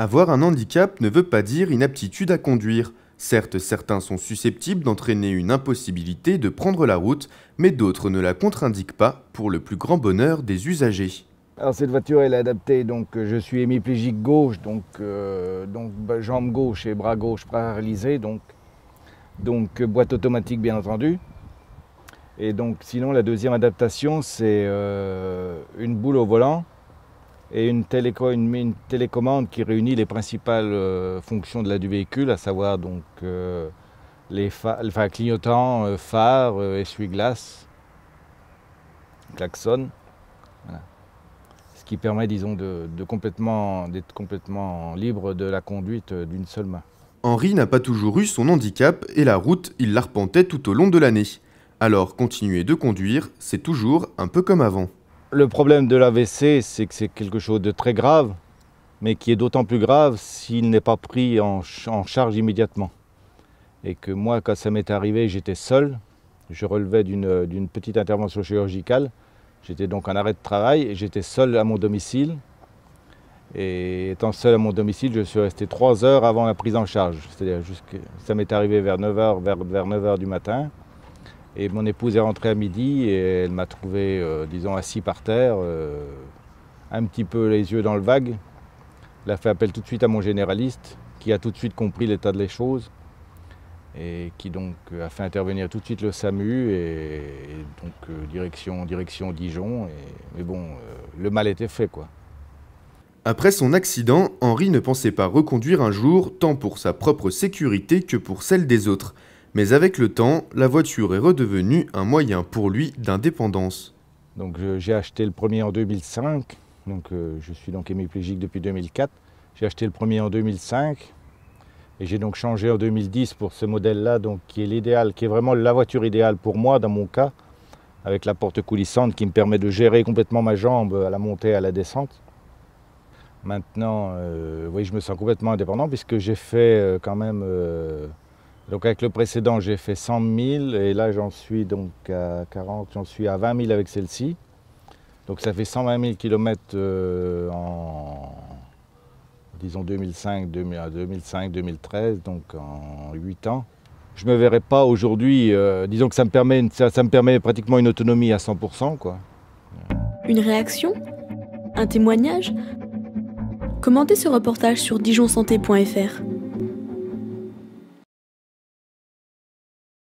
Avoir un handicap ne veut pas dire inaptitude à conduire. Certes, certains sont susceptibles d'entraîner une impossibilité de prendre la route, mais d'autres ne la contre-indiquent pas pour le plus grand bonheur des usagers. Alors cette voiture est adaptée, donc euh, je suis hémiplégique gauche, donc, jambes euh, bah, jambe gauche et bras gauche paralysés, donc, donc euh, boîte automatique bien entendu. Et donc sinon la deuxième adaptation c'est une boule au volant, et une, une, télécommande qui réunit les principales euh, fonctions de la, du véhicule, à savoir donc euh, les clignotants, euh, phares, essuie-glace, klaxon. Ce qui permet, disons, d'être de, de complètement, complètement libre de la conduite d'une seule main. Henri n'a pas toujours eu son handicap et la route, il l'arpentait tout au long de l'année. Alors continuer de conduire, c'est toujours un peu comme avant. Le problème de l'AVC, c'est que c'est quelque chose de très grave, mais qui est d'autant plus grave s'il n'est pas pris en, charge immédiatement. Et que moi, quand ça m'est arrivé, j'étais seul, je relevais d'une petite intervention chirurgicale, j'étais donc en arrêt de travail, et j'étais seul à mon domicile. Et étant seul à mon domicile, je suis resté trois heures avant la prise en charge. C'est-à-dire, ça m'est arrivé vers 9h, vers 9h du matin. Et mon épouse est rentrée à midi et elle m'a trouvé, euh, disons, assis par terre, euh, un petit peu les yeux dans le vague. Elle a fait appel tout de suite à mon généraliste, qui a tout de suite compris l'état des choses et qui donc euh, a fait intervenir tout de suite le SAMU et, donc direction, direction Dijon. Et, mais bon, le mal était fait quoi. Après son accident, Henri ne pensait pas reconduire un jour, tant pour sa propre sécurité que pour celle des autres. Mais avec le temps, la voiture est redevenue un moyen pour lui d'indépendance. Donc j'ai acheté le premier en 2005, donc euh, je suis donc hémiplégique depuis 2004. J'ai acheté le premier en 2005 et j'ai donc changé en 2010 pour ce modèle-là, donc qui est l'idéal, qui est vraiment la voiture idéale pour moi dans mon cas, avec la porte coulissante qui me permet de gérer complètement ma jambe à la montée et à la descente. Maintenant, vous euh, oui, je me sens complètement indépendant puisque j'ai fait euh, quand même donc avec le précédent, j'ai fait 100 000 et là j'en suis donc à 40, j'en suis à 20 000 avec celle-ci. Donc ça fait 120 000 km en 2005, 2005, 2013, donc en 8 ans. Je ne me verrai pas aujourd'hui, euh, disons que ça me, permet, ça, me pratiquement une autonomie à 100%. Quoi. Une réaction Un témoignage Commentez ce reportage sur dijonsanté.fr.